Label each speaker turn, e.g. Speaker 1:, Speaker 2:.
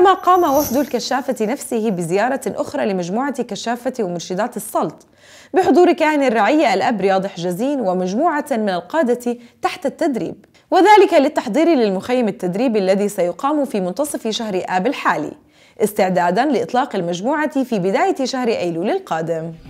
Speaker 1: كما قام وفد الكشافة نفسه بزيارة أخرى لمجموعة كشافة ومرشدات السلط بحضور كاهن الرعية الأب رياض حجازين ومجموعة من القادة تحت التدريب وذلك للتحضير للمخيم التدريبي الذي سيقام في منتصف شهر آب الحالي استعدادا لإطلاق المجموعة في بداية شهر أيلول القادم